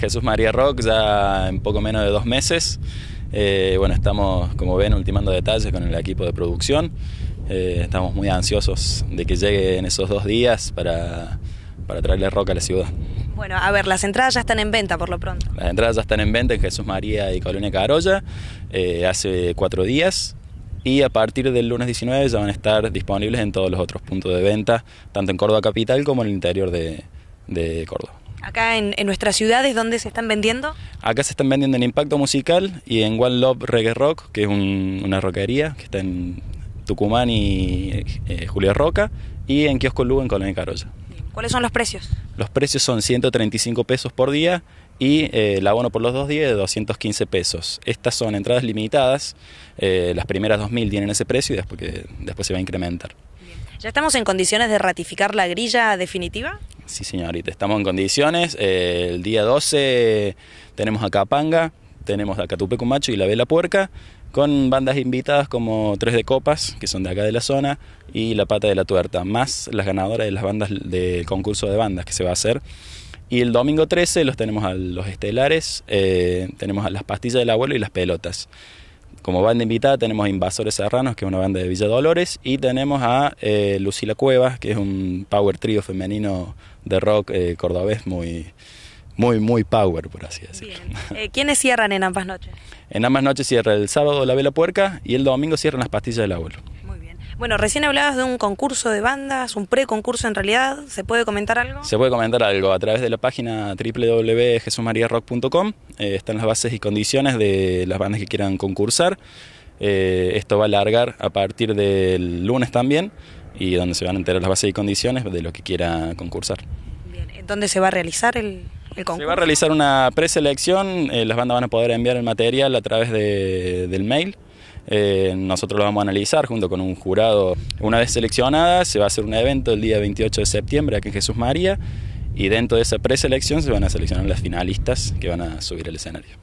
Jesús María Rock ya en poco menos de dos meses. Eh, bueno, estamos, como ven, ultimando detalles con el equipo de producción. Eh, estamos muy ansiosos de que llegue en esos dos días para, traerle rock a la ciudad. Bueno, a ver, las entradas ya están en venta por lo pronto. Las entradas ya están en venta en Jesús María y Colonia Carolla eh, hace cuatro días y a partir del lunes 19 ya van a estar disponibles en todos los otros puntos de venta, tanto en Córdoba Capital como en el interior de Córdoba. ¿Acá en, nuestras ciudades dónde se están vendiendo? Acá se están vendiendo en Impacto Musical y en One Love Reggae Rock, que es una roquería que está en Tucumán y eh, Julio Roca, y en Kiosco Lugo en Colonia Carolla. ¿Cuáles son los precios? Los precios son 135 pesos por día y eh, el abono por los dos días de 215 pesos. Estas son entradas limitadas, eh, las primeras 2.000 tienen ese precio y después, después se va a incrementar. ¿Ya estamos en condiciones de ratificar la grilla definitiva? Sí, señorita, estamos en condiciones. Eh, el día 12 tenemos a Capanga, tenemos a con Macho y La Vela Puerca, con bandas invitadas como Tres de Copas, que son de acá de la zona, y La Pata de la Tuerta, más las ganadoras de las bandas del concurso de bandas que se va a hacer. Y el domingo 13 los tenemos a los estelares, eh, tenemos a las pastillas del abuelo y las pelotas. Como banda invitada tenemos a Invasores Serranos, que es una banda de Villa Dolores, y tenemos a eh, Lucila Cuevas, que es un power trío femenino de rock eh, cordobés muy, muy, muy power, por así decirlo. Eh, ¿Quiénes cierran en ambas noches? En ambas noches cierra el sábado La Vela Puerca y el domingo cierran las pastillas del abuelo. Bueno, recién hablabas de un concurso de bandas, un preconcurso en realidad. ¿Se puede comentar algo? Se puede comentar algo a través de la página www.jesusmariarock.com. Eh, están las bases y condiciones de las bandas que quieran concursar. Eh, esto va a alargar a partir del lunes también y donde se van a enterar las bases y condiciones de lo que quiera concursar. Bien, ¿dónde se va a realizar el, concurso? Se va a realizar una preselección, eh, las bandas van a poder enviar el material a través del mail eh, nosotros lo vamos a analizar junto con un jurado. Una vez seleccionada, se va a hacer un evento el día 28 de septiembre aquí en Jesús María y dentro de esa preselección se van a seleccionar las finalistas que van a subir al escenario.